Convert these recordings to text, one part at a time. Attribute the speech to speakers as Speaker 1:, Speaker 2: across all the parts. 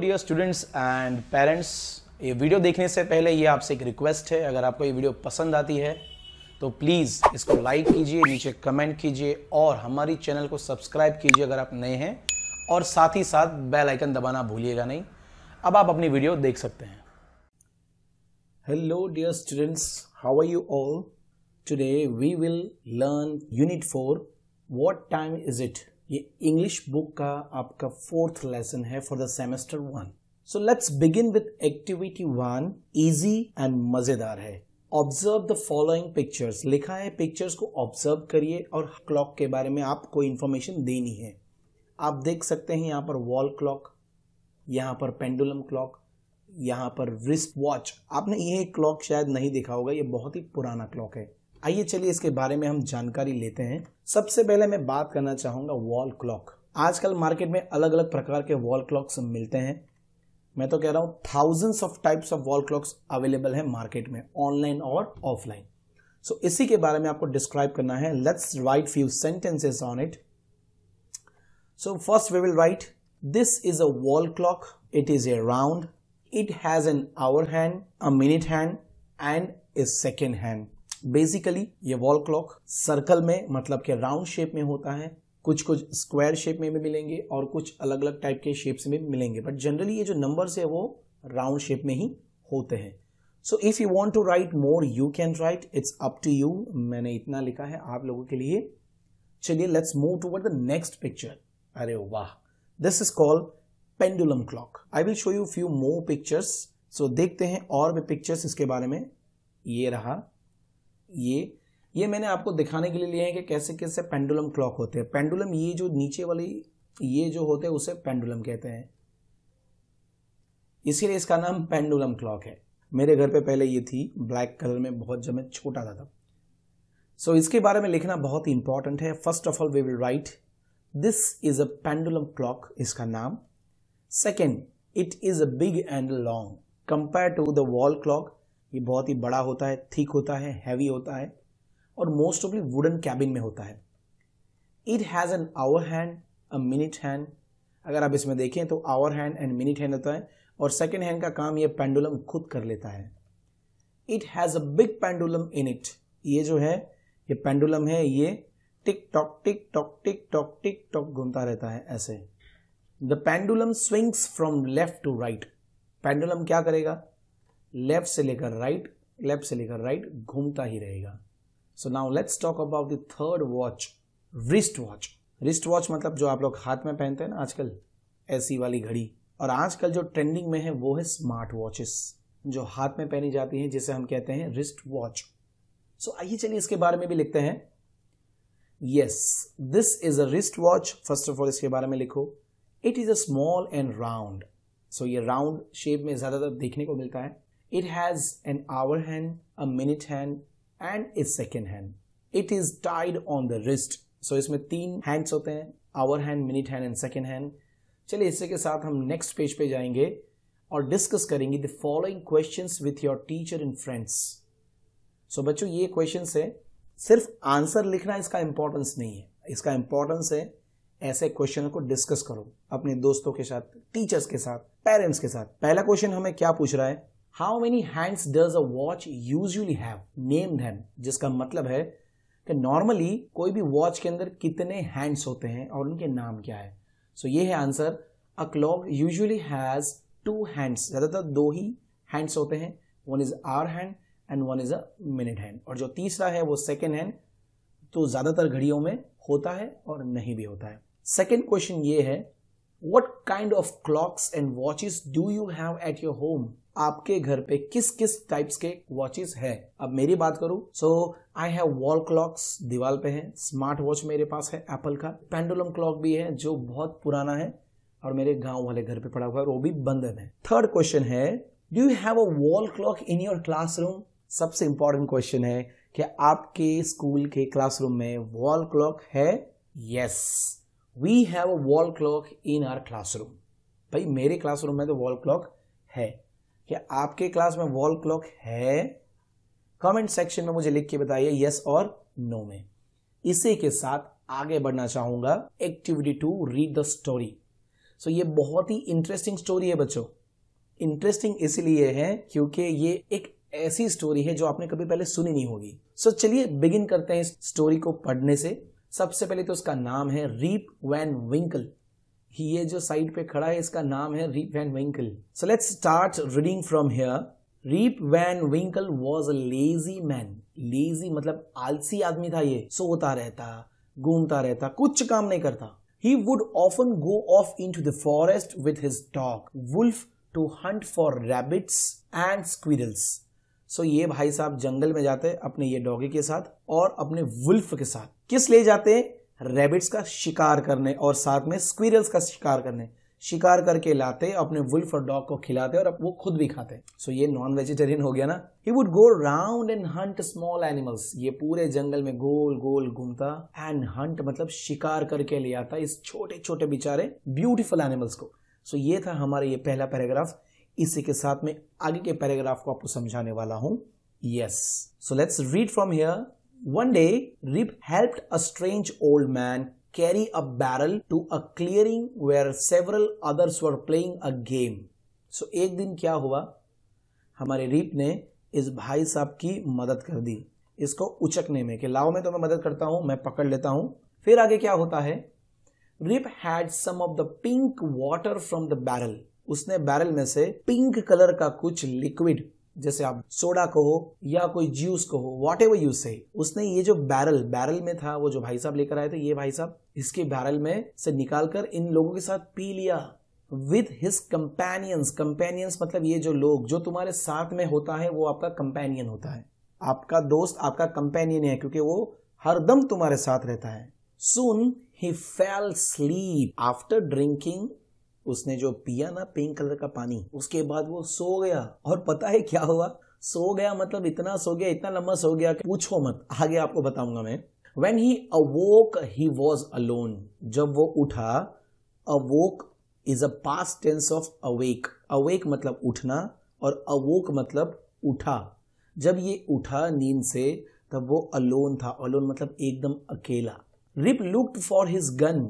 Speaker 1: Dear students and parents ये video देखने से पहले ये आपसे एक रिक्वेस्ट है अगर आपको ये वीडियो पसंद आती है तो प्लीज़ इसको लाइक कीजिए नीचे कमेंट कीजिए और हमारी चैनल को सब्सक्राइब कीजिए अगर आप नए हैं और साथ ही साथ बेल आइकन दबाना भूलिएगा नहीं अब आप अपनी वीडियो देख सकते हैं hello dear students how are you all today we will learn unit four what time is it ये इंग्लिश बुक का आपका फोर्थ लेसन है for the semester one so let's begin with activity one easy and मजेदार है observe the following pictures लिखा है pictures को observe करिए और क्लॉक के बारे में आपको इंफॉर्मेशन देनी है आप देख सकते हैं यहां पर वॉल क्लॉक यहां पर पेंडुलम क्लॉक यहां पर रिस्ट वॉच आपने ये क्लॉक शायद नहीं देखा होगा ये बहुत ही पुराना क्लॉक है आइए चलिए इसके बारे में हम जानकारी लेते हैं सबसे पहले मैं बात करना चाहूँगा वॉल क्लॉक आजकल मार्केट में अलग अलग प्रकार के वॉल क्लॉक्स मिलते हैं मैं तो कह रहा हूँ thousands of types of wall clocks available है मार्केट में ऑनलाइन और ऑफलाइन सो so, इसी के बारे में आपको डिस्क्राइब करना है let's write few sentences on it so first we will write this is a wall clock it is a round it has an hour hand a minute hand and a second hand basically ये wall clock circle में मतलब के round shape में होता है कुछ कुछ square shape में भी मिलेंगे और कुछ अलग अलग टाइप के शेप्स में भी मिलेंगे बट जनरली ये जो नंबर्स है वो राउंड शेप में ही होते हैं so if you want to write more you can write it's up to you मैंने इतना लिखा है आप लोगों के लिए चलिए let's move toward the next picture अरे वाह this is called pendulum clock I will show you few more pictures so देखते हैं और भी पिक्चर्स इसके बारे में ये रहा ये ये मैंने आपको दिखाने के लिए लिए हैं कि कैसे कैसे पेंडुलम क्लॉक होते हैं पेंडुलम ये जो नीचे वाली ये जो होते हैं उसे पेंडुलम कहते हैं इसीलिए इसका नाम पेंडुलम क्लॉक है मेरे घर पे पहले ये थी ब्लैक कलर में बहुत जब मैं छोटा था तब सो so, इसके बारे में लिखना बहुत ही इंपॉर्टेंट है first of all we will write this is a pendulum clock इसका नाम second it is a big and long compare to the wall clock ये बहुत ही बड़ा होता है थिक होता है हैवी होता है और मोस्ट ऑफली वुडन कैबिन में होता है it has an hour hand a minute hand अगर आप इसमें देखें तो hour hand and minute hand होता है और सेकेंड हैंड का काम ये पेंडुलम खुद कर लेता है it has a big pendulum in it ये जो है ये पेंडुलम है ये tick tock tick tock tick tock tick tock घूमता रहता है ऐसे the pendulum swings from left to right pendulum क्या करेगा लेफ्ट से लेकर राइट लेफ्ट से लेकर राइट घूमता ही रहेगा so now let's talk about the third watch wrist watch wrist watch मतलब जो आप लोग हाथ में पहनते हैं ना आजकल ऐसी वाली घड़ी और आजकल जो ट्रेंडिंग में है वो है स्मार्ट वॉचेस जो हाथ में पहनी जाती हैं जिसे हम कहते हैं रिस्ट वॉच सो आइए चलिए इसके बारे में भी लिखते हैं yes this is a wrist watch first of all इसके बारे में लिखो it is a small and round so ये राउंड शेप में ज़्यादातर देखने को मिलता है It has an hour hand, a minute hand and a second hand. It is tied on the wrist. So so, इसमें तीन हैंड्स होते हैं hour hand minute hand and second hand चलिए इससे के साथ हम नेक्स्ट पेज पे जाएंगे और डिस्कस करेंगे the following question with your teacher and friends so बच्चों ये क्वेश्चन है सिर्फ आंसर लिखना इसका इंपॉर्टेंस नहीं है इसका इंपॉर्टेंस है ऐसे क्वेश्चन को डिस्कस करो अपने दोस्तों के साथ टीचर्स के साथ पेरेंट्स के साथ पहला क्वेश्चन हमें क्या पूछ रहा है how many hands does a watch usually have name them जिसका मतलब है कि नॉर्मली कोई भी वॉच के अंदर कितने हैंड्स होते हैं और उनके नाम क्या है सो so, ये है answer a clock usually has two hands ज़्यादातर दो ही हैंड्स होते हैं one is hour hand and one is a minute hand और जो तीसरा है वो सेकेंड हैंड तो ज़्यादातर घड़ियों में होता है और नहीं भी होता है सेकेंड क्वेश्चन ये है what kind of clocks and watches do you have at your home आपके घर पे किस किस टाइप्स के वॉचेस है अब मेरी बात करूं so I have wall clocks दीवार पे है स्मार्ट वॉच मेरे पास है एप्पल का पेंडुलम क्लॉक भी है जो बहुत पुराना है और मेरे गांव वाले घर पे पड़ा हुआ है वो भी बंधन है थर्ड क्वेश्चन है do you have a wall clock in your classroom सबसे इंपॉर्टेंट क्वेश्चन है कि आपके स्कूल के क्लासरूम में वॉल क्लॉक है yes we have a wall clock in our classroom भाई मेरे क्लासरूम में तो वॉल क्लॉक है कि आपके क्लास में वॉल क्लॉक है कमेंट सेक्शन में मुझे लिख के बताइए यस और नो में इसी के साथ आगे बढ़ना चाहूंगा activity two read the story so ये बहुत ही इंटरेस्टिंग स्टोरी है बच्चों इंटरेस्टिंग इसलिए है क्योंकि ये एक ऐसी स्टोरी है जो आपने कभी पहले सुनी नहीं होगी सो so, चलिए बिगिन करते हैं इस स्टोरी को पढ़ने से सबसे पहले तो उसका नाम है रीप वैन विंकल ये जो साइड पे खड़ा है इसका नाम है Rip Van Winkle so let's start reading from here Rip Van Winkle was a lazy man lazy मतलब आलसी आदमी था ये सोता रहता घूमता रहता कुछ काम नहीं करता he would often go off into the forest with his dog Wolf to hunt for rabbits and squirrels so ये भाई साहब जंगल में जाते अपने ये डॉगी के साथ और अपने वुल्फ के साथ किस ले जाते रेबिट्स का शिकार करने और साथ में स्क्वीरल्स का शिकार करने शिकार करके लाते अपने वुल्फ और डॉग को खिलाते और वो खुद भी खाते सो so, ये नॉन वेजिटेरियन हो गया ना he would go round and hunt small animals ये पूरे जंगल में गोल गोल घूमता एंड हंट मतलब शिकार करके ले आता इस छोटे छोटे बेचारे ब्यूटिफुल एनिमल्स को सो so, ये था हमारा ये पहला पैराग्राफ इसी के साथ में आगे के पैराग्राफ को आपको समझाने वाला हूँ yes so let's read from here One day, Rip helped a strange old man carry a barrel to a clearing where several others were playing a game. So, एक दिन क्या हुआ हमारे रीप ने इस भाई साहब की मदद कर दी इसको उचकने में कि लाओ मैं तो मैं मदद करता हूं मैं पकड़ लेता हूं फिर आगे क्या होता है Rip had some of the pink water from the barrel उसने बैरल में से पिंक कलर का कुछ लिक्विड जैसे आप सोडा कहो या कोई जूस कहो वॉट एवर यू से उसने ये जो बैरल बैरल में था वो जो भाई साहब लेकर आए थे ये भाई साहब इसके बैरल में से निकाल कर इन लोगों के साथ पी लिया विथ हिज कंपेनियंस कंपेनियंस मतलब ये जो लोग जो तुम्हारे साथ में होता है वो आपका कंपेनियन होता है आपका दोस्त आपका कंपेनियन है क्योंकि वो हरदम तुम्हारे साथ रहता है soon he fell sleep after drinking उसने जो पिया ना पिंक कलर का पानी उसके बाद वो सो गया और पता है क्या हुआ सो गया मतलब इतना सो गया इतना लंबा सो गया पूछो मत आगे आपको बताऊंगा मैं when he awoke he was alone जब वो उठा awoke is a past tense of awake awake मतलब उठना और अवोक मतलब उठा जब ये उठा नींद से तब वो अलोन था अलोन मतलब एकदम अकेला Rip looked for his gun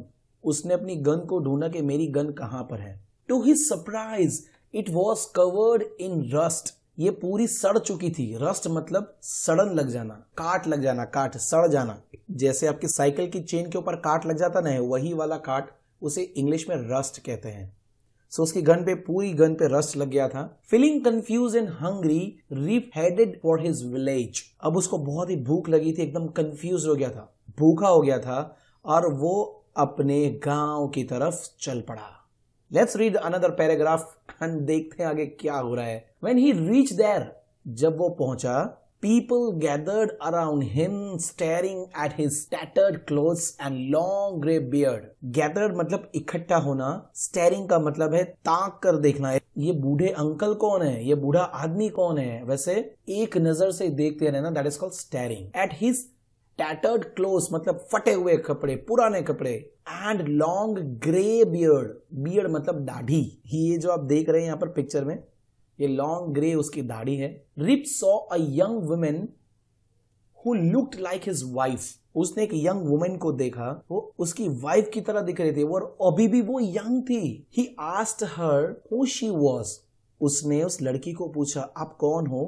Speaker 1: उसने अपनी गन को ढूंढा कि मेरी गन कहां पर है to his surprise it was covered in rust ये पूरी सड़ चुकी थी रस्ट मतलब सड़न लग जाना काट लग जाना काट सड़ जाना जैसे आपकी साइकिल की चेन के ऊपर काट लग जाता ना है वही वाला काट उसे इंग्लिश में रस्ट कहते हैं सो so, उसकी गन पे पूरी गन पे रस्ट लग गया था feeling confused and hungry Rip headed for his village अब उसको बहुत ही भूख लगी थी एकदम कंफ्यूज हो गया था भूखा हो गया था और वो अपने गांव की तरफ चल पड़ा let's read another paragraph and देखते हैं आगे क्या हो रहा है वेन ही रीच देर जब वो पहुंचा people gathered around him staring at his tattered cloth and long grey beard gathered मतलब इकट्ठा होना स्टेरिंग का मतलब है ताक कर देखना है ये बूढ़े अंकल कौन है ये बूढ़ा आदमी कौन है वैसे एक नजर से देखते रहना that is called staring at his tattered cloth मतलब फटे हुए कपड़े पुराने कपड़े and long grey beard beard मतलब दाढ़ी ये जो आप देख रहे हैं यहाँ पर पिक्चर में ये लॉन्ग ग्रे उसकी दाढ़ी है Rip saw a young woman who looked like his wife उसने एक यंग वुमेन को देखा वो उसकी वाइफ की तरह दिख रही थी और अभी भी वो यंग थी he asked her who she was उसने उस लड़की को पूछा आप कौन हो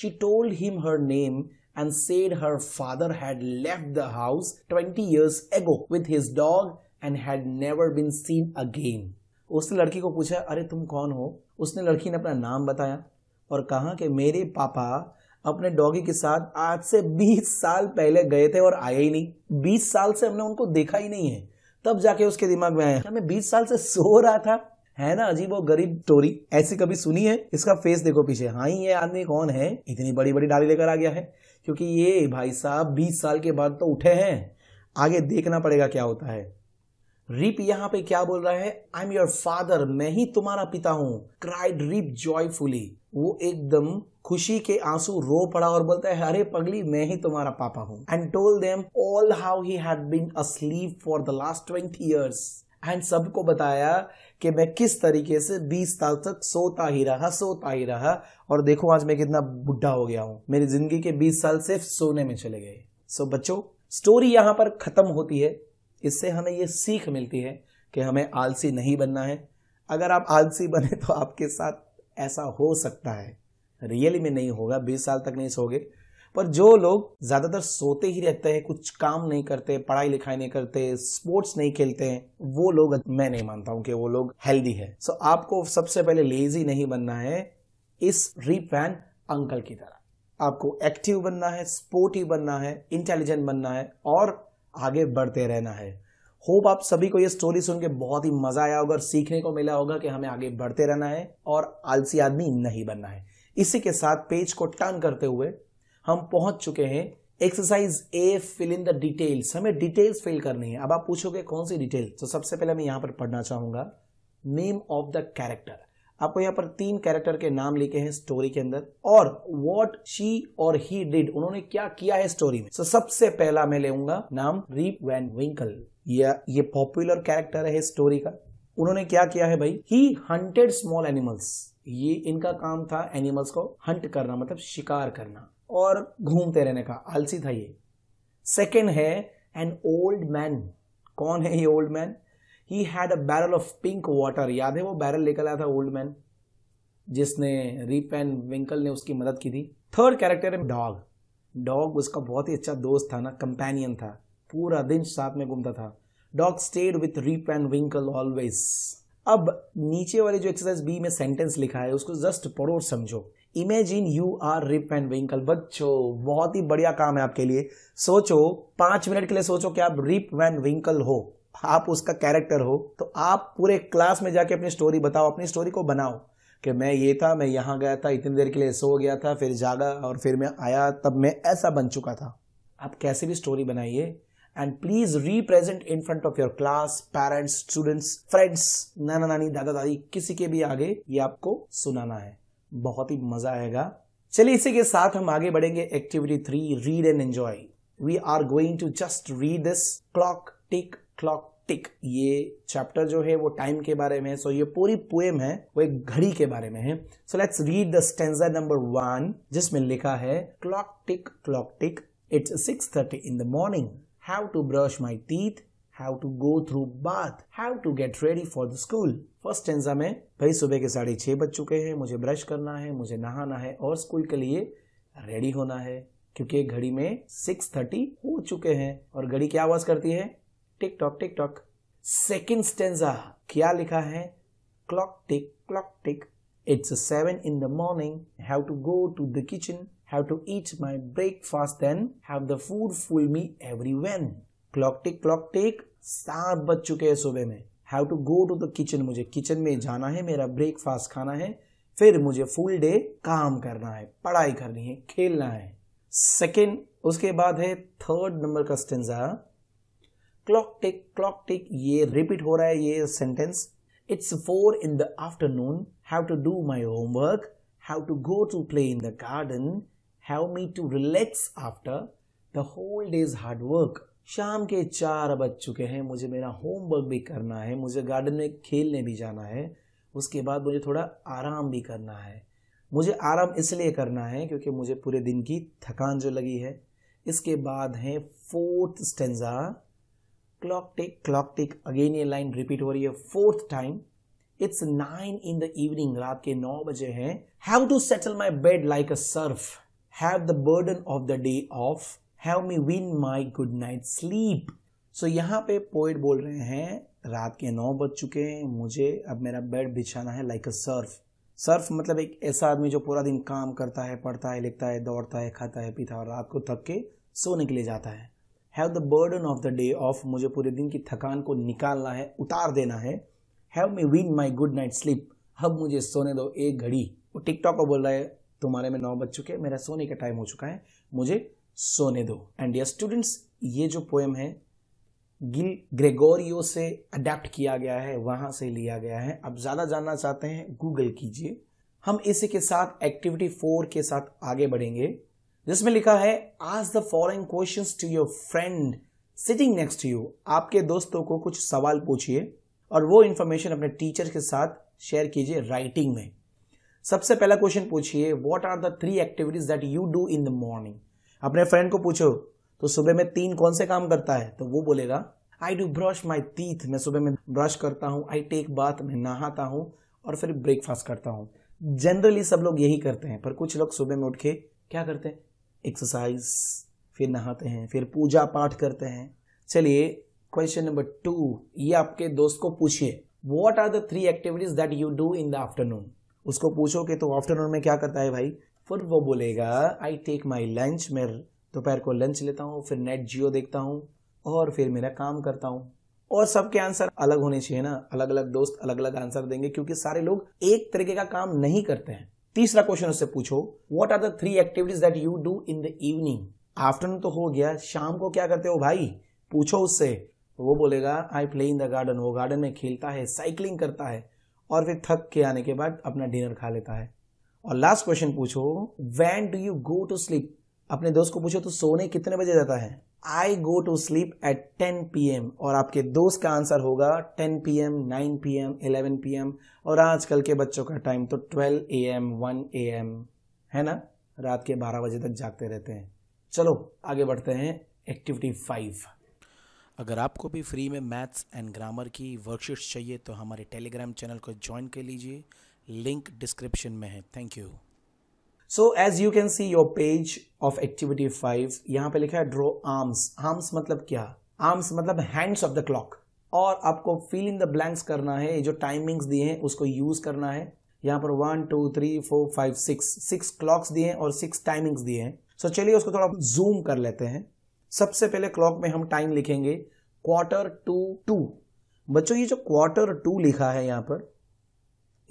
Speaker 1: she told him her name and said her father had left the house 20 years ago with his dog and had never been seen again. उसने लड़की को पूछा अरे तुम कौन हो उसने लड़की ने अपना नाम बताया और कहा कि मेरे पापा अपने डॉगी के साथ आज से 20 साल पहले गए थे और आए ही नहीं 20 साल से हमने उनको देखा ही नहीं है तब जाके उसके दिमाग में आया मैं 20 साल से सो रहा था है ना अजीब और गरीब स्टोरी ऐसी कभी सुनी है इसका फेस देखो पीछे हाँ ही ये आदमी कौन है इतनी बड़ी बड़ी डाली लेकर आ गया है क्योंकि ये भाई साहब बीस साल के बाद तो उठे हैं आगे देखना पड़ेगा क्या होता है रिप यहां पे क्या बोल रहा है आई एम योर फादर मैं ही तुम्हारा पिता हूं क्राइड रिप जॉयफुली वो एकदम खुशी के आंसू रो पड़ा और बोलता है अरे पगली मैं ही तुम्हारा पापा हूं and told them all how he had been asleep for the last twenty years and सबको बताया कि मैं किस तरीके से 20 साल तक सोता ही रहा सोता ही रहा और देखो आज मैं कितना बुढ़ा हो गया हूँ मेरी जिंदगी के 20 साल सिर्फ सोने में चले गए सो so, बच्चों स्टोरी यहाँ पर ख़त्म होती है इससे हमें ये सीख मिलती है कि हमें आलसी नहीं बनना है अगर आप आलसी बने तो आपके साथ ऐसा हो सकता है रियली में नहीं होगा बीस साल तक नहीं सोगे पर जो लोग ज़्यादातर सोते ही रहते हैं कुछ काम नहीं करते पढ़ाई लिखाई नहीं करते स्पोर्ट्स नहीं खेलते हैं वो लोग मैं नहीं मानता हूँ कि वो लोग हेल्दी है सो so, आपको सबसे पहले लेजी नहीं बनना है इस रिपैन अंकल की तरह आपको एक्टिव बनना है स्पोर्टिव बनना है इंटेलिजेंट बनना है और आगे बढ़ते रहना है होप आप सभी को ये स्टोरी सुन के बहुत ही मजा आया होगा और सीखने को मिला होगा कि हमें आगे बढ़ते रहना है और आलसी आदमी नहीं बनना है इसी के साथ पेज को टर्न करते हुए हम पहुंच चुके हैं exercise A fill in the details हमें डिटेल्स फिल करनी है अब आप पूछोगे कौन सी डिटेल तो सबसे पहले मैं यहां पर पढ़ना चाहूंगा नेम ऑफ द कैरेक्टर आपको यहां पर तीन कैरेक्टर के नाम लिखे हैं स्टोरी के अंदर और वॉट शी और ही डिड उन्होंने क्या किया है स्टोरी में तो सबसे पहला मैं लेगा नाम रीप वैन विंकल या ये पॉपुलर कैरेक्टर है स्टोरी का उन्होंने क्या किया है भाई ही हंटेड स्मॉल एनिमल्स ये इनका काम था एनिमल्स को हंट करना मतलब शिकार करना और घूमते रहने का आलसी था ये सेकेंड है एन ओल्ड मैन कौन है ये old man he had a barrel of pink water याद है वो बैरल लेकर आया था ओल्ड मैन जिसने रीप एंड विंकल ने उसकी मदद की थी थर्ड कैरेक्टर है डॉग डॉग उसका बहुत ही अच्छा दोस्त था ना कंपेनियन था पूरा दिन साथ में घूमता था dog stayed with Rip Van Winkle always अब नीचे वाले जो एक्सरसाइज बी में सेंटेंस लिखा है उसको जस्ट पढ़ो और समझो imagine you are Rip Van Winkle बच्चों बहुत ही बढ़िया काम है आपके लिए सोचो पांच मिनट के लिए सोचो कि आप रिप वैन विंकल हो आप उसका कैरेक्टर हो तो आप पूरे क्लास में जाके अपनी स्टोरी बताओ अपनी स्टोरी को बनाओ कि मैं ये था मैं यहाँ गया था इतनी देर के लिए सो गया था फिर जागा और फिर मैं आया तब मैं ऐसा बन चुका था आप कैसे भी स्टोरी बनाइए and please represent in front of your class parents students friends नाना नानी दादा दादी किसी के भी आगे ये आपको सुनाना है बहुत ही मज़ा आएगा चलिए इसी के साथ हम आगे बढ़ेंगे activity three read and enjoy we are going to just read this clock tick clock tick ये चैप्टर जो है वो टाइम के बारे में सो so ये पूरी पोएम है वो एक घड़ी के बारे में है so let's read the stanza number one जिसमें लिखा है clock tick clock tick it's six thirty in the morning have to brush my teeth have to go through bath have to get ready for the school first stanza में भाई सुबह के साढ़े छः बज चुके हैं मुझे ब्रश करना है मुझे नहाना है और स्कूल के लिए रेडी होना है क्योंकि घड़ी में सिक्स थर्टी हो चुके हैं और घड़ी क्या आवाज करती है tick tock tick tock second stanza क्या लिखा है clock tick clock tick it's seven in the morning have to go to the kitchen have to eat my breakfast then have the food full me every when clock tick clock tick सात बज चुके हैं सुबह में have to go to the kitchen मुझे kitchen में जाना है मेरा ब्रेकफास्ट खाना है फिर मुझे फुल डे काम करना है पढ़ाई करनी है खेलना है सेकेंड उसके बाद है थर्ड नंबर का stanza clock tick clock tick ये रिपीट हो रहा है ये sentence it's four in the afternoon have to do my homework have to go to play in the garden have me to relax after the whole day is hard work शाम के चार बज चुके हैं मुझे मेरा होमवर्क भी करना है मुझे गार्डन में खेलने भी जाना है उसके बाद मुझे थोड़ा आराम भी करना है मुझे आराम इसलिए करना है क्योंकि मुझे पूरे दिन की थकान जो लगी है इसके बाद है fourth stanza clock tick clock tick again ये लाइन रिपीट हो रही है fourth time it's nine in the evening रात के नौ बजे हैं have to settle my bed like a surf have the burden of the day off have me win my good night sleep so यहाँ पे पोइट बोल रहे हैं रात के नौ बज चुके हैं मुझे अब मेरा बेड बिछाना है लाइक अ सर्फ सर्फ मतलब एक ऐसा आदमी जो पूरा दिन काम करता है पढ़ता है लिखता है दौड़ता है खाता है पीता है और रात को थक के सोने के लिए जाता है have the burden of the day off मुझे पूरे दिन की थकान को निकालना है उतार देना है have me win my good night sleep अब मुझे सोने दो एक घड़ी वो टिकटॉक पर बोल रहा है तुम्हारे में नौ बज चुके हैं मेरा सोने का टाइम हो चुका है मुझे सोने दो एंड यस स्टूडेंट्स ये जो पोएम है गिल ग्रेगोरियो से अडेप्ट किया गया है वहां से लिया गया है आप ज़्यादा जानना चाहते हैं गूगल कीजिए हम इसी के साथ एक्टिविटी फोर के साथ आगे बढ़ेंगे जिसमें लिखा है ask the following question to your friend sitting next you आपके दोस्तों को कुछ सवाल पूछिए और वो इन्फॉर्मेशन अपने टीचर के साथ शेयर कीजिए राइटिंग में सबसे पहला क्वेश्चन पूछिए what are the three activities that you do in the morning अपने फ्रेंड को पूछो तो सुबह में तीन कौन से काम करता है तो वो बोलेगा I do brush my teeth मैं सुबह में ब्रश करता हूँ आई टेक बाथ मैं नहाता हूँ और फिर ब्रेकफास्ट करता हूँ जनरली सब लोग यही करते हैं पर कुछ लोग सुबह में उठ के क्या करते हैं एक्सरसाइज फिर नहाते हैं फिर पूजा पाठ करते हैं चलिए क्वेश्चन नंबर टू ये आपके दोस्त को पूछिए what are the three activities that you do in the afternoon उसको पूछो कि तो आफ्टरनून में क्या करता है भाई फिर वो बोलेगा आई टेक माई लंच मैं दोपहर को लंच लेता हूँ फिर नेट जियो देखता हूँ और फिर मेरा काम करता हूँ और सबके आंसर अलग होने चाहिए ना अलग अलग दोस्त अलग अलग आंसर देंगे क्योंकि सारे लोग एक तरीके का काम नहीं करते हैं तीसरा क्वेश्चन उससे पूछो what are the three activities that you do in the evening afternoon तो हो गया शाम को क्या करते हो भाई पूछो उससे वो बोलेगा I play in the garden वो गार्डन में खेलता है साइकिलिंग करता है और फिर थक के आने के बाद अपना डिनर खा लेता है और लास्ट क्वेश्चन पूछो when do you go to sleep अपने दोस्त को पूछो तो सोने कितने बजे जाता है I go to sleep at ten P M और आपके दोस्त का आंसर होगा nine P M eleven P M और आजकल के बच्चों का टाइम तो twelve M one A M है ना रात के बारह बजे तक जागते रहते हैं चलो आगे बढ़ते हैं एक्टिविटी फाइव अगर आपको भी फ्री में मैथ्स एंड ग्रामर की वर्कशीट्स चाहिए तो हमारे टेलीग्राम चैनल को ज्वाइन कर लीजिए लिंक डिस्क्रिप्शन में है thank you so as you can see your page of activity five यहां पे लिखा है ड्रॉ आर्म्स आर्म्स मतलब क्या आर्म्स मतलब हैंड्स ऑफ द क्लॉक और आपको फिल इन द ब्लैंक्स करना है जो टाइमिंग्स दिए हैं उसको यूज करना है यहां पर one two three four five six six clocks दिए हैं और सिक्स टाइमिंग्स दिए हैं सो so, चलिए उसको थोड़ा जूम कर लेते हैं सबसे पहले क्लॉक में हम टाइम लिखेंगे क्वार्टर टू टू बच्चों ये जो क्वार्टर टू लिखा है यहाँ पर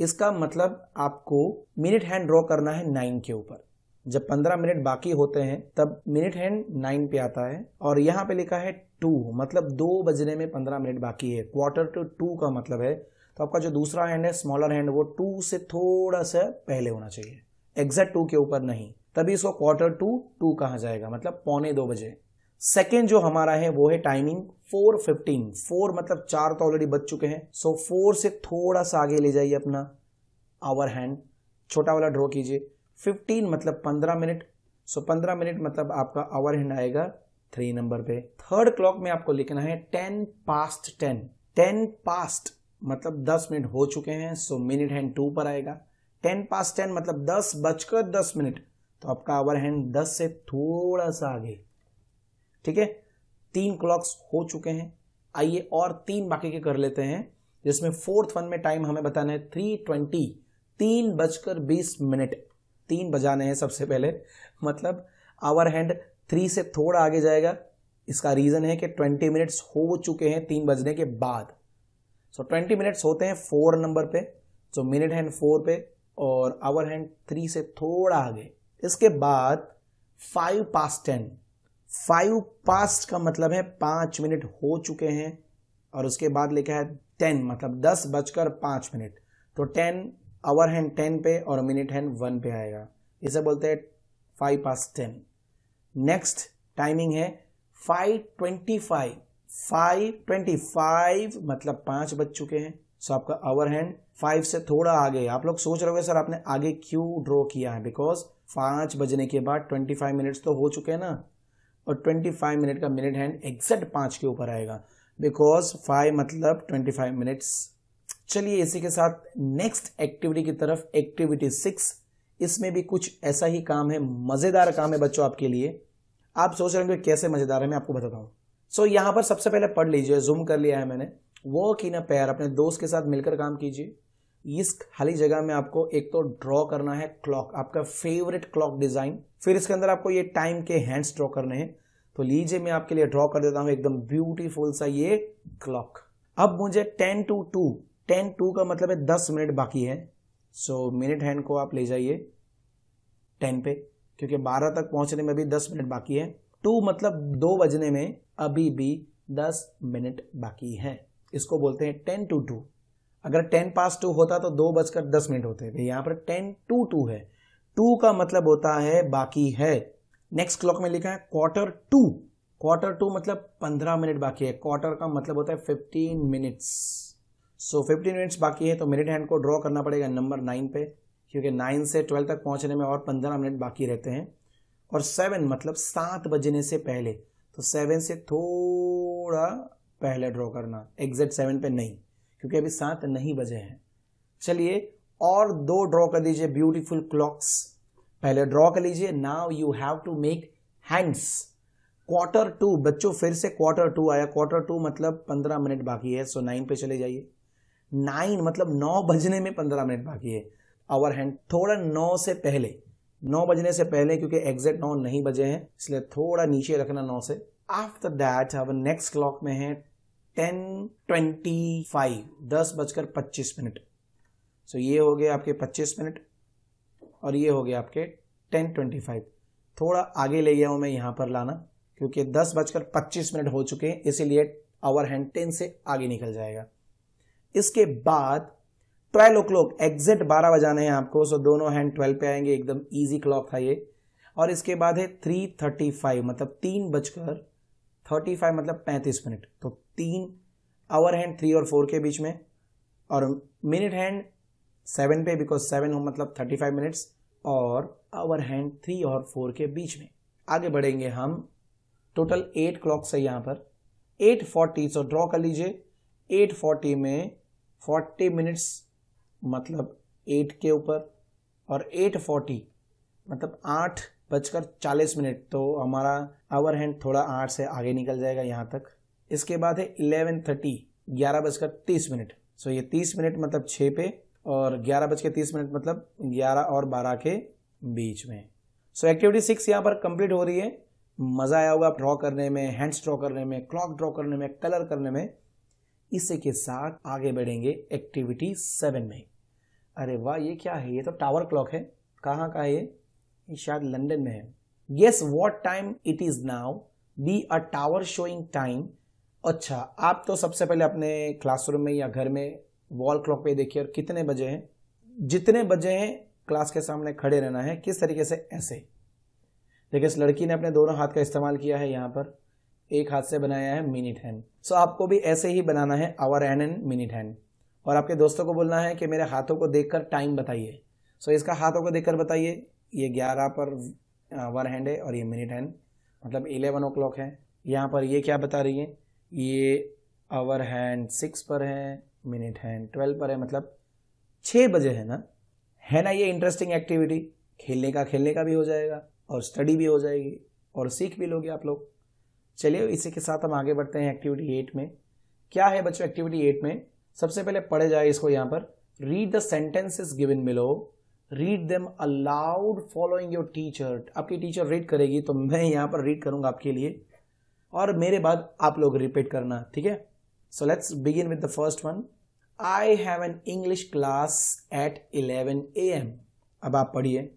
Speaker 1: इसका मतलब आपको मिनट हैंड ड्रॉ करना है नाइन के ऊपर जब पंद्रह मिनट बाकी होते हैं तब मिनट हैंड नाइन पे आता है और यहाँ पे लिखा है टू मतलब दो बजने में पंद्रह मिनट बाकी है क्वार्टर टू टू का मतलब है तो आपका जो दूसरा हैंड है स्मॉलर हैंड वो टू से थोड़ा सा पहले होना चाहिए एग्जैक्ट टू के ऊपर नहीं तभी इसको क्वार्टर टू टू कहा जाएगा मतलब पौने दो बजे सेकेंड जो हमारा है वो है टाइमिंग फोर फिफ्टीन फोर मतलब चार तो ऑलरेडी बच चुके हैं सो so, फोर से थोड़ा सा आगे ले जाइए अपना आवर हैंड छोटा वाला ड्रॉ कीजिए फिफ्टीन मतलब पंद्रह मिनट सो पंद्रह मिनट मतलब आपका आवर हैंड आएगा थ्री नंबर पे थर्ड क्लॉक में आपको लिखना है ten past ten ten past मतलब दस मिनट हो चुके हैं सो मिनट हैंड टू पर आएगा टेन पास्ट टेन मतलब दस बजकर दस मिनट तो आपका आवर हैंड दस से थोड़ा सा आगे ठीक है तीन क्लॉक्स हो चुके हैं आइए और तीन बाकी के कर लेते हैं जिसमें फोर्थ वन में टाइम हमें बताना है थ्री ट्वेंटी तीन बजकर बीस मिनट तीन बजाने हैं सबसे पहले मतलब आवर हैंड थ्री से थोड़ा आगे जाएगा इसका रीज़न है कि ट्वेंटी मिनट्स हो चुके हैं तीन बजने के बाद सो ट्वेंटी मिनट्स होते हैं फोर नंबर पे सो मिनट हैंड फोर पे और आवर हैंड थ्री से थोड़ा आगे इसके बाद five pass ten five past का मतलब है पांच मिनट हो चुके हैं और उसके बाद लिखा है टेन मतलब दस बजकर पांच मिनट तो टेन आवर हैंड टेन पे और मिनट हैंड वन पे आएगा इसे बोलते हैं five pass ten next timing है five twenty five five twenty five मतलब पांच बज चुके हैं सो आपका आवर हैंड फाइव से थोड़ा आगे आप लोग सोच रहे हो सर आपने आगे क्यों ड्रॉ किया है बिकॉज पांच बजने के बाद ट्वेंटी फाइव मिनट्स तो हो चुके हैं ना और 25 मिनट का मिनट हैंड एग्जैक्ट पाँच के ऊपर आएगा बिकॉज फाइव मतलब 25 मिनट्स चलिए इसी के साथ नेक्स्ट एक्टिविटी की तरफ एक्टिविटी सिक्स इसमें भी कुछ ऐसा ही काम है मज़ेदार काम है बच्चों आपके लिए आप सोच रहे होंगे कैसे मज़ेदार है मैं आपको बताता हूँ सो so, यहाँ पर सबसे पहले पढ़ लीजिए जूम कर लिया है मैंने वो इन अ पैर अपने दोस्त के साथ मिलकर काम कीजिए इस खाली जगह में आपको एक तो ड्रॉ करना है क्लॉक आपका फेवरेट क्लॉक डिज़ाइन फिर इसके अंदर आपको ये टाइम के हैंड्स ड्रॉ करने हैं तो लीजिए मैं आपके लिए ड्रॉ कर देता हूं एकदम ब्यूटीफुल सा ये क्लॉक अब मुझे ten to two ten to का मतलब है दस मिनट बाकी है सो मिनट हैंड को आप ले जाइए टेन पे क्योंकि बारह तक पहुंचने में भी दस मिनट बाकी है टू मतलब दो बजने में अभी भी दस मिनट बाकी है इसको बोलते हैं टेन टू टू अगर टेन पास टू होता तो दो बजकर दस मिनट होते हैं तो यहां पर टेन टू टू है टू का मतलब होता है बाकी है नेक्स्ट क्लॉक में लिखा है क्वार्टर टू क्वार्टर टू मतलब पंद्रह मिनट बाकी है क्वार्टर का मतलब होता है fifteen minutes so fifteen minutes बाकी है तो मिनट हैंड को ड्रॉ करना पड़ेगा नंबर नाइन पे क्योंकि नाइन से ट्वेल्व तक पहुंचने में और पंद्रह मिनट बाकी रहते हैं और सेवन मतलब सात बजने से पहले तो सेवन से थोड़ा पहले ड्रॉ करना एग्जैक्ट सेवन पे नहीं क्योंकि अभी सात नहीं बजे हैं चलिए और दो ड्रॉ कर दीजिए ब्यूटीफुल क्लॉक्स पहले ड्रॉ कर लीजिए now you have to make hands quarter to बच्चों फिर से क्वार्टर टू आया क्वार्टर टू मतलब पंद्रह मिनट बाकी है सो नाइन पे चले जाइए नाइन मतलब नौ बजने में पंद्रह मिनट बाकी है आवर हैंड थोड़ा नौ से पहले नौ बजने से पहले क्योंकि एग्जैक्ट नौ नहीं बजे हैं इसलिए थोड़ा नीचे रखना नौ से आफ्टर दैट अब नेक्स्ट क्लॉक में है टेन ट्वेंटी फाइव दस बजकर पच्चीस मिनट सो ये हो गए आपके 25 मिनट और ये हो गए आपके 10:25 थोड़ा आगे ले गया हूँ मैं यहाँ पर लाना क्योंकि दस बजकर पच्चीस मिनट हो चुके हैं इसीलिए आवर हैंड टेन से आगे निकल जाएगा इसके बाद ट्वेल्व ओ क्लॉक एग्जिट बारह बजाने हैं आपको सो दोनों हैंड ट्वेल्व पे आएंगे एकदम ईजी क्लॉक था ये और इसके बाद है थ्री थर्टी फाइव मतलब तीन बजकर थर्टी फाइव मतलब पैंतीस मिनट तो तीन आवर हैंड थ्री और फोर के बीच में और मिनट हैंड सेवन पे बिकॉज सेवन हो मतलब थर्टी फाइव मिनट्स और आवर हैंड थ्री और फोर के बीच में आगे बढ़ेंगे हम टोटल एट क्लॉक से यहाँ पर एट फोर्टी सो ड्रॉ कर लीजिए एट फोर्टी में फोर्टी मिनट्स मतलब एट के ऊपर और एट फोर्टी मतलब आठ बजकर चालीस मिनट तो हमारा आवर हैंड थोड़ा आठ से आगे निकल जाएगा यहाँ तक इसके बाद है इलेवन थर्टी ग्यारह बजकर तीस मिनट सो ये तीस मिनट मतलब छः पे और ग्यारह बज के तीस मिनट मतलब ग्यारह और बारह के बीच में सो एक्टिविटी सिक्स यहाँ पर कंप्लीट हो रही है मज़ा आया होगा ड्रॉ करने में हैंड्स ड्रॉ करने में क्लॉक ड्रॉ करने में कलर करने में इसी के साथ आगे बढ़ेंगे एक्टिविटी सेवन में अरे वाह ये क्या है ये तो टावर क्लॉक है कहाँ का है ये ये शायद लंदन में है yes what time it is now be a tower showing time अच्छा आप तो सबसे पहले अपने क्लासरूम में या घर में वॉल क्लॉक पे देखिए और कितने बजे हैं जितने बजे हैं क्लास के सामने खड़े रहना है किस तरीके से ऐसे देखिए इस लड़की ने अपने दोनों हाथ का इस्तेमाल किया है यहाँ पर एक हाथ से बनाया है मिनिट हैंड सो आपको भी ऐसे ही बनाना है hour hand and minute hand और आपके दोस्तों को बोलना है कि मेरे हाथों को देखकर टाइम बताइए सो इसका हाथों को देखकर बताइए ये ग्यारह पर आवर हैंड है और ये मिनिट हैंड मतलब इलेवन ओ क्लॉक है यहाँ पर ये क्या बता रही है ये आवर हैंड सिक्स पर है मिनट है ट्वेल्व पर है मतलब छः बजे है ना है ना ये इंटरेस्टिंग एक्टिविटी खेलने का खेलने का भी हो जाएगा और स्टडी भी हो जाएगी और सीख भी लोगे आप लोग चलिए इसी के साथ हम आगे बढ़ते हैं एक्टिविटी एट में क्या है बच्चों एक्टिविटी एट में सबसे पहले पढ़े जाए इसको यहाँ पर read the sentences given below read them aloud following your teacher आपकी टीचर रीड करेगी तो मैं यहाँ पर रीड करूँगा आपके लिए और मेरे बाद आप लोग रिपीट करना ठीक है so let's begin with the first one I have an English class at eleven A M अब आप पढ़िए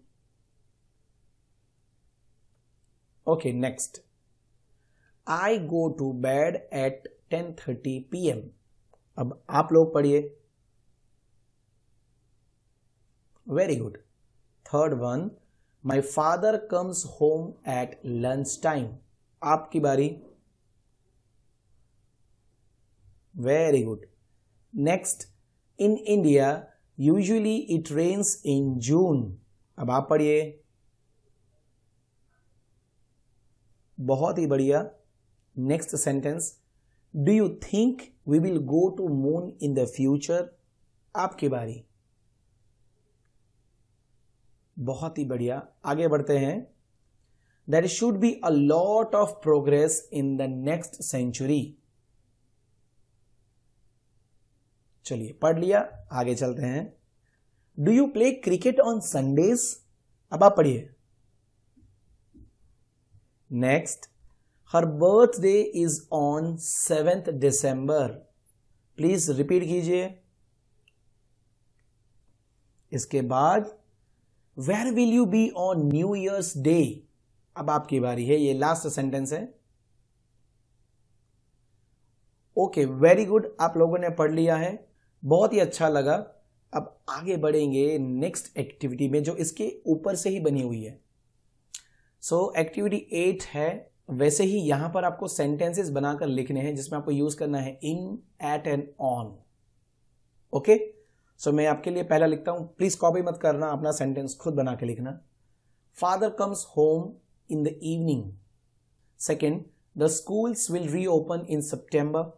Speaker 1: okay next I go to bed at ten thirty P M अब आप लोग पढ़िए very good third one my father comes home at lunch time आपकी बारी very good next in India usually it rains in June अब आप पढ़िए बहुत ही बढ़िया next sentence do you think we will go to moon in the future आपकी बारी बहुत ही बढ़िया आगे बढ़ते हैं there should be a lot of progress in the next century चलिए पढ़ लिया आगे चलते हैं do you play cricket on Sundays अब आप पढ़िए next her birthday is on seventh December please repeat कीजिए इसके बाद where will you be on New Year's Day अब आपकी बारी है ये लास्ट सेंटेंस है ओके वेरी गुड आप लोगों ने पढ़ लिया है बहुत ही अच्छा लगा अब आगे बढ़ेंगे नेक्स्ट एक्टिविटी में जो इसके ऊपर से ही बनी हुई है सो एक्टिविटी एट है वैसे ही यहां पर आपको सेंटेंसेस बनाकर लिखने हैं जिसमें आपको यूज करना है in at and on okay so मैं आपके लिए पहला लिखता हूं प्लीज कॉपी मत करना अपना सेंटेंस खुद बना के लिखना father comes home in the evening second the schools will reopen in September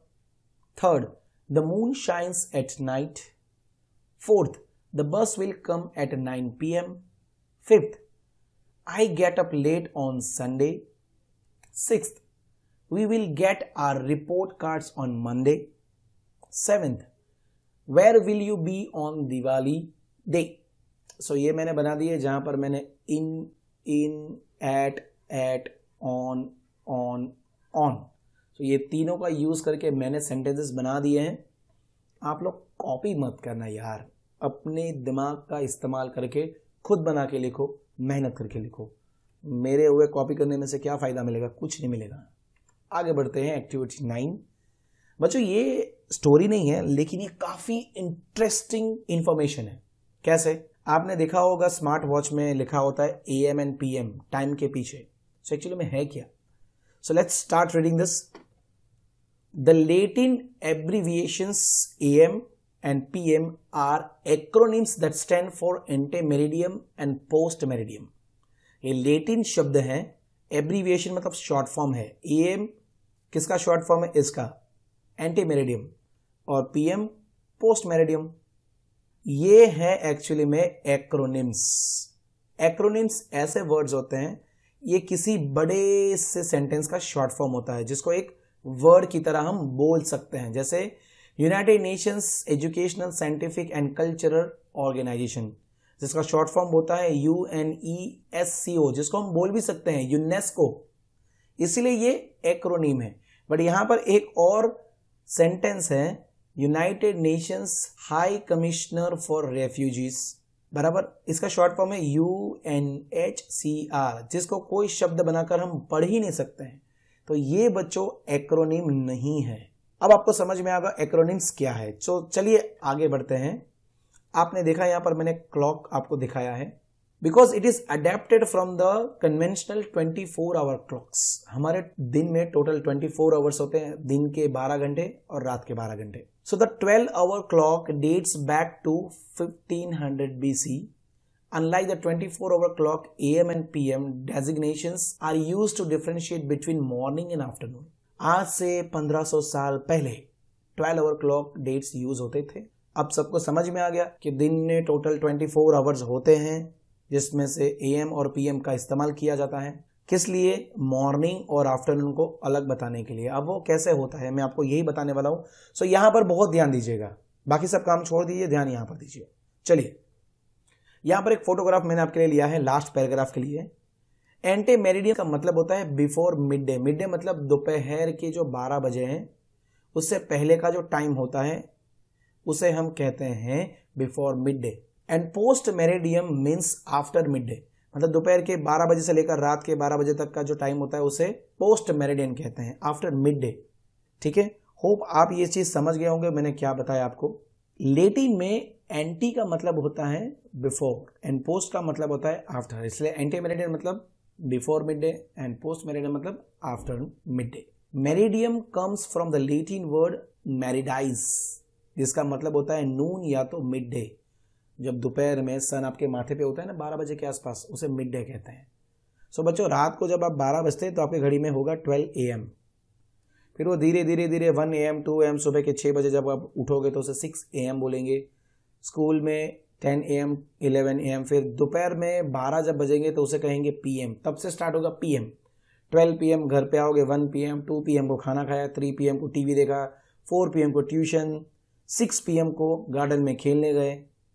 Speaker 1: third The moon shines at night. Fourth, the bus will come at 9 pm. Fifth, I get up late on Sunday. Sixth, we will get our report cards on Monday. Seventh, where will you be on Diwali day? so, ये मैंने बना दी है जहाँ पर मैंने in in at on, on on तो ये तीनों का यूज़ करके मैंने सेंटेंसेस बना दिए हैं आप लोग कॉपी मत करना यार अपने दिमाग का इस्तेमाल करके खुद बना के लिखो मेहनत करके लिखो मेरे हुए कॉपी करने में से क्या फ़ायदा मिलेगा कुछ नहीं मिलेगा आगे बढ़ते हैं एक्टिविटी नाइन बच्चों ये स्टोरी नहीं है लेकिन ये काफ़ी इंटरेस्टिंग इन्फॉर्मेशन है कैसे आपने देखा होगा स्मार्ट वॉच में लिखा होता है A M and P M time के पीछे सो एक्चुअली में है क्या so let's start reading this The A M and P M are acronyms that stand for ante meridium and post meridium. ये लेटिन शब्द मतलब है एब्रीविएशन मतलब शॉर्ट फॉर्म है ए एम किसका शॉर्ट फॉर्म है इसका एंटी मेरेडियम और पीएम पोस्ट मेरिडियम ये है एक्चुअली में एक्रोनिम्स एक्रोनिम्स ऐसे वर्ड्स होते हैं ये किसी बड़े से सेंटेंस का शॉर्ट फॉर्म होता है जिसको एक वर्ड की तरह हम बोल सकते हैं जैसे United Nations Educational Scientific and Cultural Organization जिसका शॉर्ट फॉर्म होता है U N E S C O जिसको हम बोल भी सकते हैं यूनेस्को इसलिए ये एक्रोनिम है बट यहाँ पर एक और सेंटेंस है United Nations High Commissioner for Refugees बराबर इसका शॉर्ट फॉर्म है U N H C R जिसको कोई शब्द बनाकर हम पढ़ ही नहीं सकते हैं तो ये बच्चों एक्रोनिम नहीं है अब आपको समझ में आगा एक्रोनिम्स क्या है तो चलिए आगे बढ़ते हैं आपने देखा यहां पर मैंने क्लॉक आपको दिखाया है because it is adapted from the conventional 24 four hour clocks हमारे दिन में टोटल 24 फोर आवर्स होते हैं दिन के 12 घंटे और रात के 12 घंटे so the 12 hour clock dates back to 1500 C Unlike the 24 hour clock, AM and PM designations are used to differentiate between morning and afternoon. आज से 1500 साल पहले 12 आवर क्लॉक डेट्स यूज होते थे अब सबको समझ में आ गया कि दिन में टोटल 24 आवर्स होते हैं जिसमें से एएम और पीएम का इस्तेमाल किया जाता है किस लिए मॉर्निंग और आफ्टरनून को अलग बताने के लिए अब वो कैसे होता है मैं आपको यही बताने वाला हूँ सो so, यहाँ पर बहुत ध्यान दीजिएगा बाकी सब काम छोड़ दीजिए ध्यान यहाँ पर दीजिए चलिए यहां पर एक फोटोग्राफ मैंने आपके लिए लिया है लास्ट पैराग्राफ के लिए एंटी मेरिडियन का मतलब होता है before midday midday मतलब दोपहर के जो बारह बजे हैं उससे पहले का जो टाइम होता है उसे हम कहते हैं before midday and post meridiem means after midday मतलब दोपहर के 12 बजे से लेकर रात के 12 बजे तक का जो टाइम होता है उसे पोस्ट मेरेडियन कहते हैं आफ्टर मिड डे ठीक है होप आप ये चीज़ समझ गए होंगे मैंने क्या बताया आपको लेटिन में एंटी का मतलब होता है बिफोर एंड पोस्ट का मतलब होता है आफ्टर इसलिए एंटी मेरेडियन मतलब before midday and post meridian मतलब after midday meridiem comes from the Latin word meridies जिसका मतलब होता है नून या तो मिड डे जब दोपहर में सन आपके माथे पे होता है ना बारह बजे के आसपास उसे मिड डे कहते हैं सो so, बच्चों रात को जब आप बारह बजते हैं तो आपके घड़ी में होगा ट्वेल्व ए एम फिर वो धीरे धीरे धीरे one A M two A M सुबह के छः बजे जब आप उठोगे तो उसे सिक्स ए एम बोलेंगे स्कूल में ten A M eleven A M फिर दोपहर में बारह जब बजेंगे तो उसे कहेंगे पी एम तब से स्टार्ट होगा P M twelve P M घर पे आओगे one P M two P M को खाना खाया थ्री पी एम को टी वी देखा फोर पी एम को ट्यूशन सिक्स पी एम को गार्डन में खेलने गए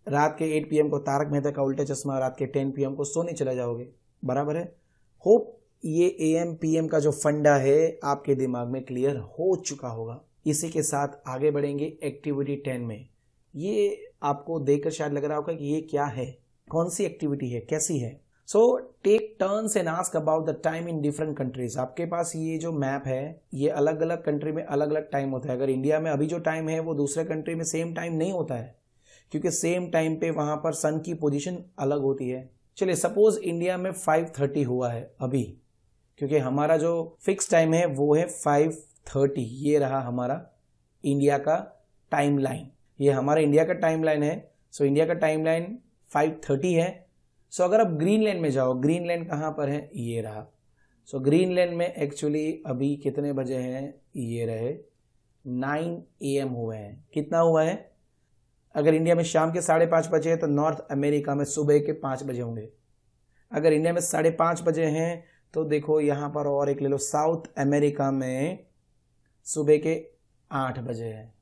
Speaker 1: रात के एट पी एम को तारक मेहता का उल्टा चश्मा रात के टेन पी एम को सोने चले जाओगे बराबर है होप ये ए एम पी एम का जो फंडा है आपके दिमाग में क्लियर हो चुका होगा इसी के साथ आगे बढ़ेंगे एक्टिविटी टेन में ये आपको देखकर शायद लग रहा होगा कि ये क्या है कौन सी एक्टिविटी है कैसी है so take turns and ask about the time in different countries आपके पास ये जो मैप है ये अलग अलग कंट्री में अलग अलग टाइम होता है अगर इंडिया में अभी जो टाइम है वो दूसरे कंट्री में सेम टाइम नहीं होता है क्योंकि सेम टाइम पे वहाँ पर सन की पोजीशन अलग होती है चलिए सपोज इंडिया में फाइव थर्टी हुआ है अभी क्योंकि हमारा जो फिक्स टाइम है वो है फाइव थर्टी ये रहा हमारा इंडिया का टाइम लाइन ये हमारा इंडिया का टाइमलाइन है सो इंडिया का टाइमलाइन 5:30 है सो अगर आप ग्रीनलैंड में जाओ ग्रीनलैंड कहाँ पर है ये रहा सो ग्रीन ग्रीनलैंड में एक्चुअली अभी कितने बजे हैं ये रहे नाइन ए एम हुए हैं कितना हुआ है अगर इंडिया में शाम के साढ़े पाँच बजे हैं तो नॉर्थ अमेरिका में सुबह के पाँच बजे होंगे अगर इंडिया में साढ़े पाँच बजे हैं तो देखो यहाँ पर और एक ले लो साउथ अमेरिका में सुबह के आठ बजे है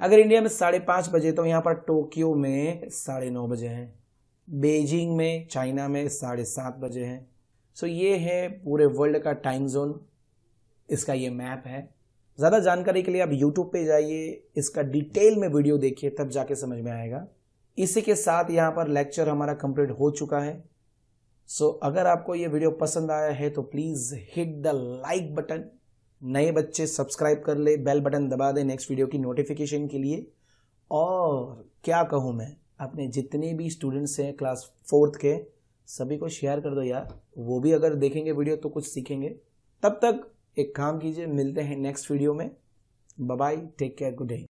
Speaker 1: अगर इंडिया में साढ़े पाँच बजे तो यहाँ पर टोक्यो में साढ़े नौ बजे हैं बेजिंग में चाइना में साढ़े सात बजे हैं सो ये है पूरे वर्ल्ड का टाइम जोन इसका ये मैप है ज़्यादा जानकारी के लिए आप यूट्यूब पे जाइए इसका डिटेल में वीडियो देखिए तब जाके समझ में आएगा इसी के साथ यहाँ पर लेक्चर हमारा कंप्लीट हो चुका है सो so, अगर आपको ये वीडियो पसंद आया है तो please hit the like button नए बच्चे सब्सक्राइब कर ले बेल बटन दबा दें नेक्स्ट वीडियो की नोटिफिकेशन के लिए और क्या कहूँ मैं अपने जितने भी स्टूडेंट्स हैं क्लास फोर्थ के सभी को शेयर कर दो यार वो भी अगर देखेंगे वीडियो तो कुछ सीखेंगे तब तक एक काम कीजिए मिलते हैं नेक्स्ट वीडियो में bye take care good day